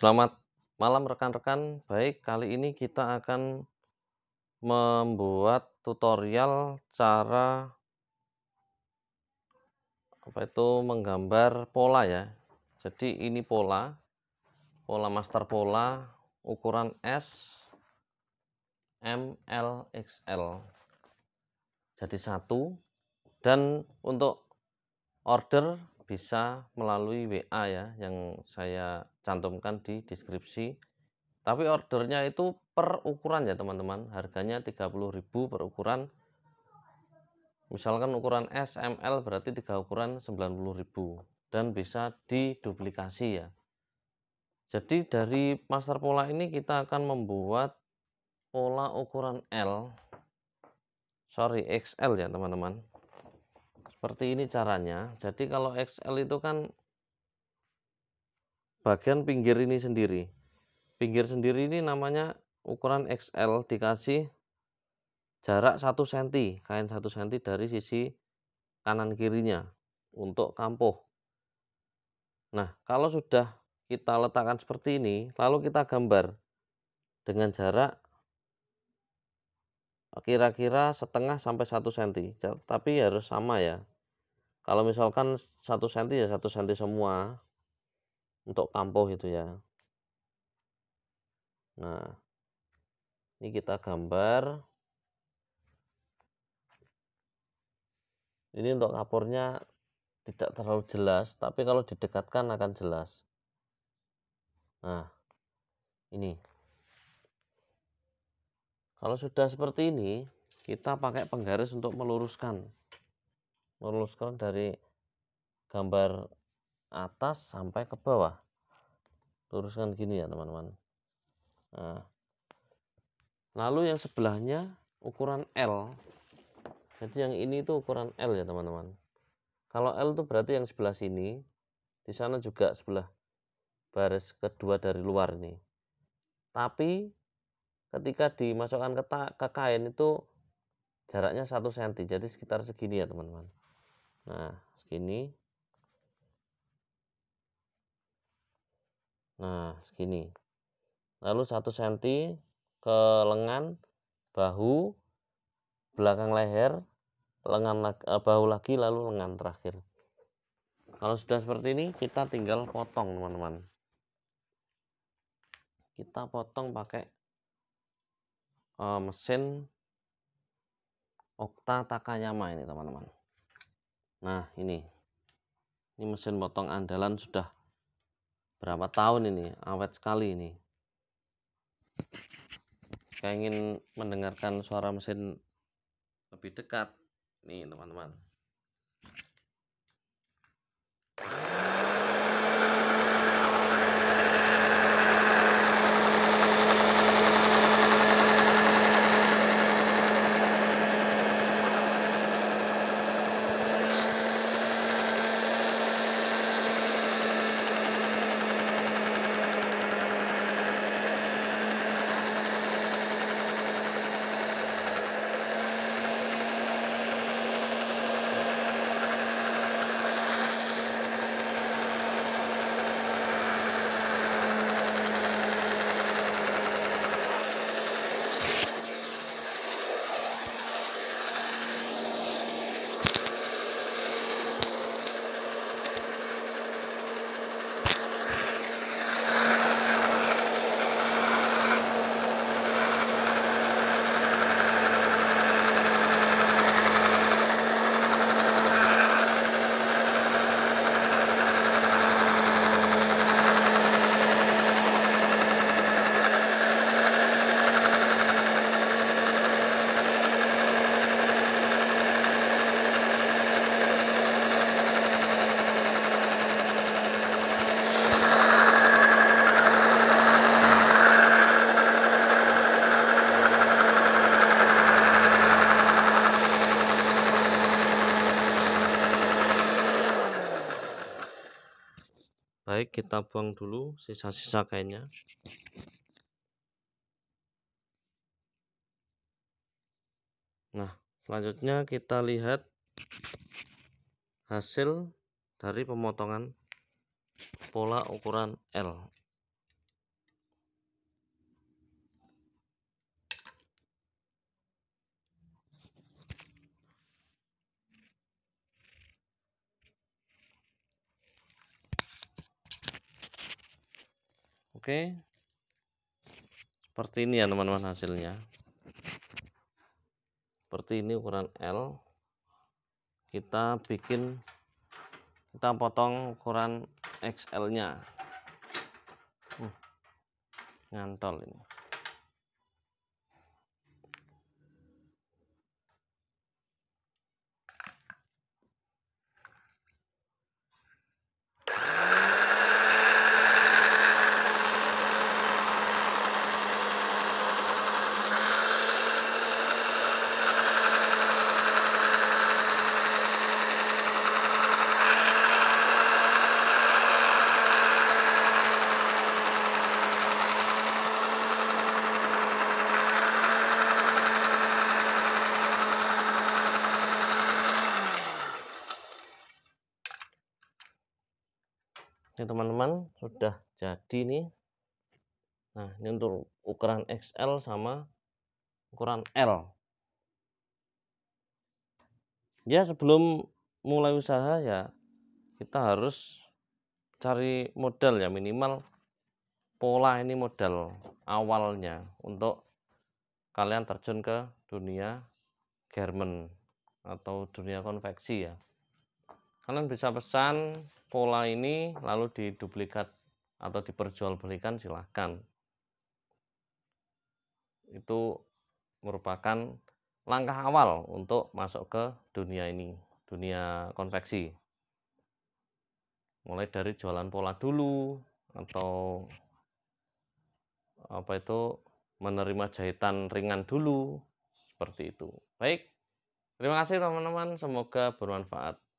Selamat malam rekan-rekan. Baik, kali ini kita akan membuat tutorial cara apa itu menggambar pola ya. Jadi ini pola, pola master pola ukuran S M L XL. Jadi satu dan untuk order bisa melalui WA ya yang saya cantumkan di deskripsi. Tapi ordernya itu per ukuran ya teman-teman. Harganya 30.000 per ukuran. Misalkan ukuran SML berarti tiga ukuran 90.000 dan bisa diduplikasi ya. Jadi dari master pola ini kita akan membuat pola ukuran L sorry XL ya teman-teman seperti ini caranya jadi kalau XL itu kan bagian pinggir ini sendiri pinggir sendiri ini namanya ukuran XL dikasih jarak 1 cm kain 1 cm dari sisi kanan kirinya untuk kampuh nah kalau sudah kita letakkan seperti ini lalu kita gambar dengan jarak kira-kira setengah sampai satu senti tapi ya harus sama ya kalau misalkan satu senti ya satu senti semua untuk kampo itu ya nah ini kita gambar ini untuk kapurnya tidak terlalu jelas tapi kalau didekatkan akan jelas nah ini kalau sudah seperti ini, kita pakai penggaris untuk meluruskan. Meluruskan dari gambar atas sampai ke bawah. Luruskan gini ya, teman-teman. Nah. Lalu yang sebelahnya ukuran L. Jadi yang ini itu ukuran L ya, teman-teman. Kalau L itu berarti yang sebelah sini, di sana juga sebelah baris kedua dari luar ini Tapi ketika dimasukkan ke, ke kain itu jaraknya 1 cm jadi sekitar segini ya teman-teman nah segini nah segini lalu 1 cm ke lengan bahu belakang leher lengan eh, bahu lagi lalu lengan terakhir kalau sudah seperti ini kita tinggal potong teman-teman kita potong pakai uh, mesin Okta Takayama ini teman-teman nah ini ini mesin potong andalan sudah berapa tahun ini awet sekali ini saya ingin mendengarkan suara mesin lebih dekat nih teman-teman Baik, kita buang dulu sisa-sisa kainnya. Nah, selanjutnya kita lihat hasil dari pemotongan pola ukuran L. Oke. Seperti ini ya teman-teman hasilnya. Seperti ini ukuran L. Kita bikin kita potong ukuran XL-nya. Uh, ngantol ini. ini teman-teman sudah jadi nih nah ini untuk ukuran XL sama ukuran L ya sebelum mulai usaha ya kita harus cari model ya minimal pola ini model awalnya untuk kalian terjun ke dunia garment atau dunia konveksi ya kalian bisa pesan pola ini lalu diduplikat atau diperjualbelikan silahkan itu merupakan langkah awal untuk masuk ke dunia ini dunia konveksi mulai dari jualan pola dulu atau apa itu menerima jahitan ringan dulu seperti itu baik terima kasih teman-teman semoga bermanfaat